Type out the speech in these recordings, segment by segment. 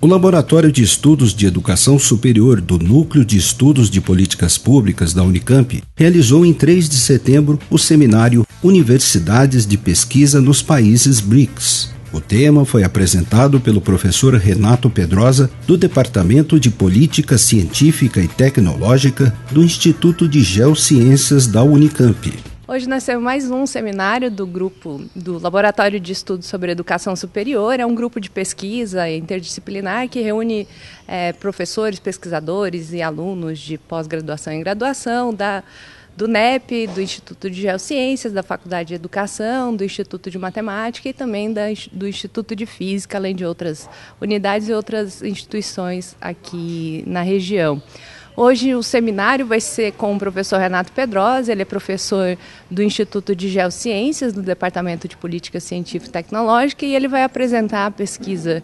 O Laboratório de Estudos de Educação Superior do Núcleo de Estudos de Políticas Públicas da Unicamp realizou em 3 de setembro o seminário Universidades de Pesquisa nos Países BRICS. O tema foi apresentado pelo professor Renato Pedrosa, do Departamento de Política Científica e Tecnológica do Instituto de Geociências da Unicamp. Hoje nós temos mais um seminário do grupo do Laboratório de Estudos sobre Educação Superior. É um grupo de pesquisa interdisciplinar que reúne é, professores, pesquisadores e alunos de pós-graduação e graduação da do NEP, do Instituto de Geociências, da Faculdade de Educação, do Instituto de Matemática e também da, do Instituto de Física, além de outras unidades e outras instituições aqui na região. Hoje o seminário vai ser com o professor Renato Pedrosa, ele é professor do Instituto de Geociências, do Departamento de Política Científica e Tecnológica, e ele vai apresentar a pesquisa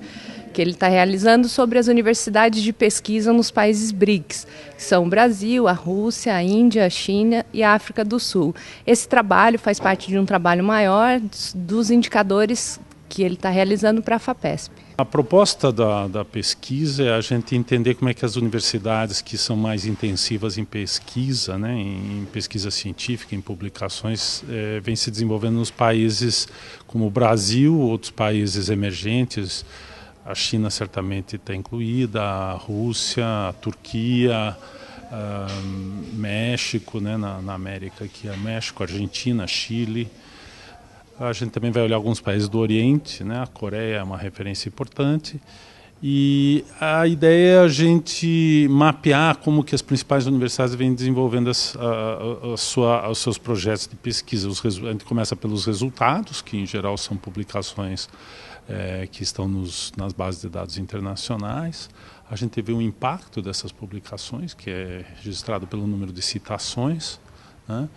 que ele está realizando sobre as universidades de pesquisa nos países BRICS, que são o Brasil, a Rússia, a Índia, a China e a África do Sul. Esse trabalho faz parte de um trabalho maior dos indicadores que ele está realizando para a FAPESP. A proposta da, da pesquisa é a gente entender como é que as universidades que são mais intensivas em pesquisa, né, em pesquisa científica, em publicações, é, eh, vêm se desenvolvendo nos países como o Brasil, outros países emergentes, a China certamente está incluída, a Rússia, a Turquia, a México, né, na, na América aqui, a México, Argentina, Chile. A gente também vai olhar alguns países do Oriente, né? a Coreia é uma referência importante. E a ideia é a gente mapear como que as principais universidades vêm desenvolvendo as, a, a sua, os seus projetos de pesquisa. Os, a gente começa pelos resultados, que em geral são publicações é, que estão nos, nas bases de dados internacionais. A gente vê o impacto dessas publicações, que é registrado pelo número de citações. Né?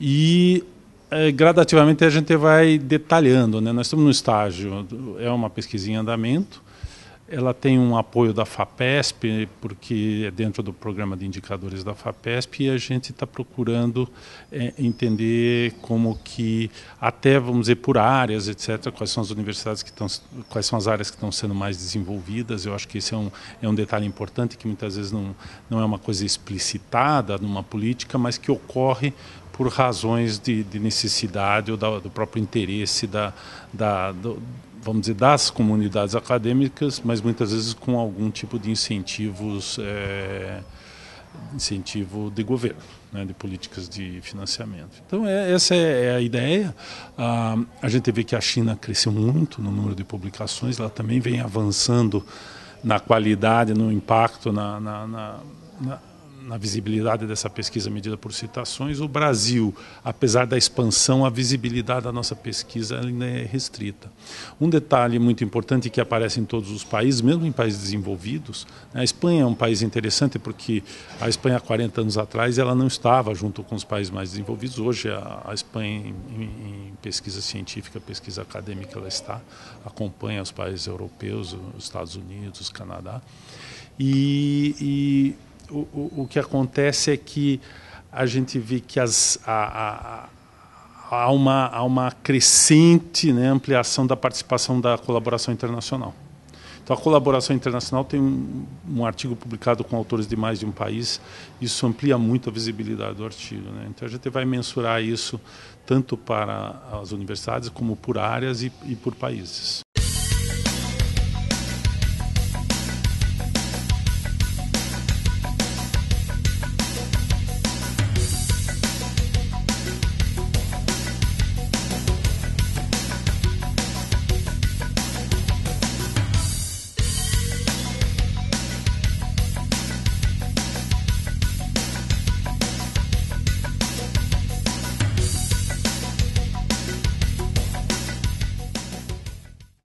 E é, gradativamente a gente vai detalhando. Né? Nós estamos no estágio, é uma pesquisa em andamento, ela tem um apoio da FAPESP, porque é dentro do programa de indicadores da FAPESP, e a gente está procurando é, entender como que, até vamos dizer, por áreas, etc., quais são as universidades que estão, quais são as áreas que estão sendo mais desenvolvidas. Eu acho que esse é um, é um detalhe importante que muitas vezes não, não é uma coisa explicitada numa política, mas que ocorre por razões de, de necessidade ou da, do próprio interesse da, da do, vamos dizer, das comunidades acadêmicas, mas muitas vezes com algum tipo de incentivos, é, incentivo de governo, né, de políticas de financiamento. Então é, essa é, é a ideia. Ah, a gente vê que a China cresceu muito no número de publicações, ela também vem avançando na qualidade, no impacto, na, na, na, na na visibilidade dessa pesquisa medida por citações, o Brasil, apesar da expansão, a visibilidade da nossa pesquisa ainda é restrita. Um detalhe muito importante que aparece em todos os países, mesmo em países desenvolvidos, né, a Espanha é um país interessante porque a Espanha há 40 anos atrás ela não estava junto com os países mais desenvolvidos. Hoje a, Espanha em, em pesquisa científica, pesquisa acadêmica ela está, acompanha os países europeus, os Estados Unidos, Canadá. e, e o, o, que acontece é que a gente vê que as, a, a há uma, há uma crescente né, ampliação da participação da colaboração internacional. Então, a colaboração internacional tem um, um, artigo publicado com autores de mais de um país, isso amplia muito a visibilidade do artigo. Né? Então, a gente vai mensurar isso tanto para as universidades, como por áreas e, e por países.